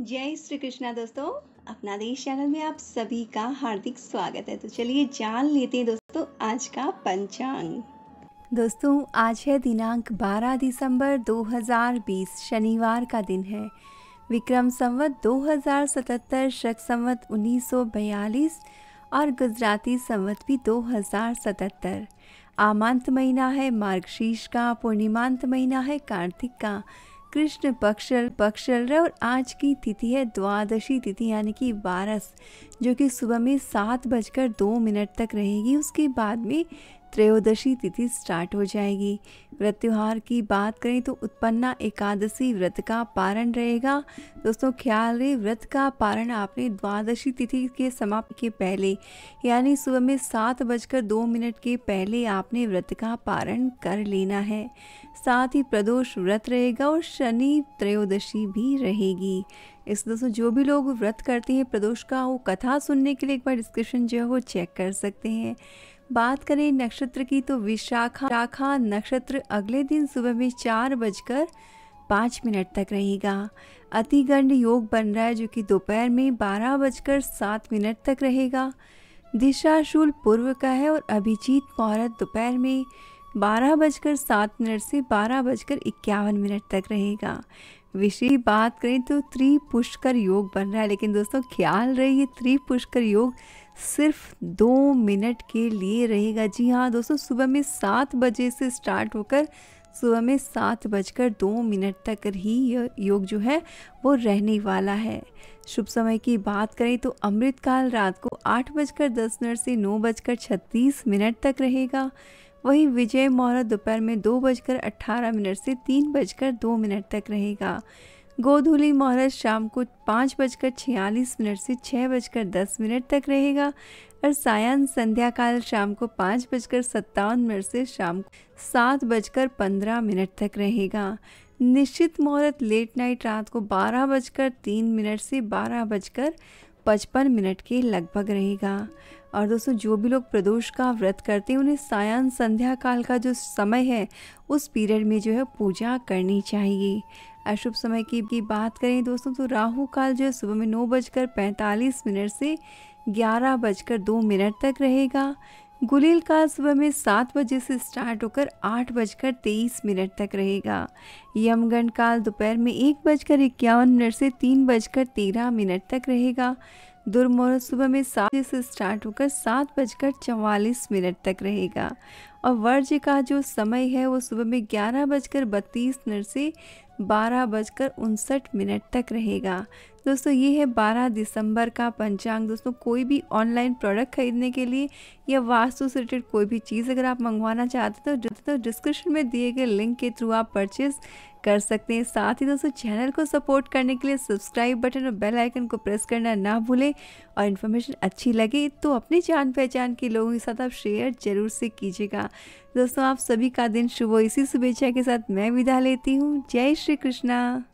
जय श्री कृष्णा दोस्तों अपना देश चैनल में आप सभी का हार्दिक स्वागत है तो चलिए जान लेते हैं दोस्तों आज का पंचांग दोस्तों आज है दिनांक 12 दिसंबर 2020 शनिवार का दिन है विक्रम संवत 2077 शक संवत 1942 और गुजराती संवत भी 2077 आमांत महीना है मार्गशीर्ष का पूर्णिमांत महीना है कार्तिक का कृष्ण पक्ष पक्ष चल रहा है और आज की तिथि है द्वादशी तिथि यानी कि बारस जो कि सुबह में सात बजकर दो मिनट तक रहेगी उसके बाद में त्रयोदशी तिथि स्टार्ट हो जाएगी व्रत त्यौहार की बात करें तो उत्पन्ना एकादशी व्रत का पारण रहेगा दोस्तों ख्याल रहे व्रत का पारण आपने द्वादशी तिथि के समाप्त के पहले यानी सुबह में सात बजकर दो मिनट के पहले आपने व्रत का पारण कर लेना है साथ ही प्रदोष व्रत रहेगा और शनि त्रयोदशी भी रहेगी इस दोस्तों जो भी लोग व्रत करते हैं प्रदोष का वो कथा सुनने के लिए एक बार डिस्क्रिप्शन जो है वो चेक कर सकते हैं बात करें नक्षत्र की तो विशाखा राखा नक्षत्र अगले दिन सुबह में चार बजकर पाँच मिनट तक रहेगा अतिगंड योग बन रहा है जो कि दोपहर में बारह बजकर सात मिनट तक रहेगा दिशाशूल पूर्व का है और अभिजीत मुहूर्त दोपहर में बारह बजकर सात मिनट से बारह बजकर इक्यावन मिनट तक रहेगा विषय बात करें तो त्रि पुष्कर योग बन रहा है लेकिन दोस्तों ख्याल रहे ये त्रि पुष्कर योग सिर्फ दो मिनट के लिए रहेगा जी हाँ दोस्तों सुबह में सात बजे से स्टार्ट होकर सुबह में सात बजकर दो मिनट तक ही योग जो है वो रहने वाला है शुभ समय की बात करें तो अमृतकाल रात को आठ बजकर दस मिनट से नौ बजकर छत्तीस मिनट तक रहेगा वहीं विजय मुहूर्त दोपहर में दो बजकर अट्ठारह मिनट से तीन बजकर दो मिनट तक रहेगा गोधूली मुहूर्त शाम को पाँच बजकर छियालीस मिनट से छः बजकर दस मिनट तक रहेगा और सायन संध्या काल शाम को पाँच बजकर सत्तावन मिनट से शाम सात बजकर पंद्रह मिनट तक रहेगा निश्चित मुहूर्त लेट नाइट रात को बारह बजकर तीन मिनट से बारह बजकर पचपन मिनट के लगभग रहेगा और दोस्तों जो भी लोग प्रदोष का व्रत करते हैं उन्हें सायन संध्या काल का जो समय है उस पीरियड में जो है पूजा करनी चाहिए अशुभ समय की, भी बात करें दोस्तों तो राहु काल जो है सुबह में नौ बजकर पैंतालीस मिनट से ग्यारह बजकर दो मिनट तक रहेगा गुलील का सुबह में सात बजे से स्टार्ट होकर आठ बजकर तेईस मिनट तक रहेगा यमगण काल दोपहर में एक बजकर इक्यावन मिनट से तीन बजकर तेरह मिनट तक रहेगा दुर्मुहूर्त सुबह में सात बजे से स्टार्ट होकर सात बजकर चवालीस मिनट तक रहेगा और वर्ज का जो समय है वो सुबह में ग्यारह बजकर बत्तीस मिनट से बारह बजकर उनसठ मिनट तक रहेगा दोस्तों ये है बारह दिसंबर का पंचांग दोस्तों कोई भी ऑनलाइन प्रोडक्ट खरीदने के लिए या वास्तु से रिलेटेड कोई भी चीज़ अगर आप मंगवाना चाहते तो तो डिस्क्रिप्शन में दिए गए लिंक के थ्रू आप परचेज़ कर सकते हैं साथ ही दोस्तों चैनल को सपोर्ट करने के लिए सब्सक्राइब बटन और बेल आइकन को प्रेस करना ना भूलें और इन्फॉर्मेशन अच्छी लगे तो अपने जान पहचान के लोगों के साथ आप शेयर ज़रूर से कीजिएगा दोस्तों आप सभी का दिन शुभ हो इसी शुभेच्छा के साथ मैं विदा लेती हूँ जय श्री कृष्णा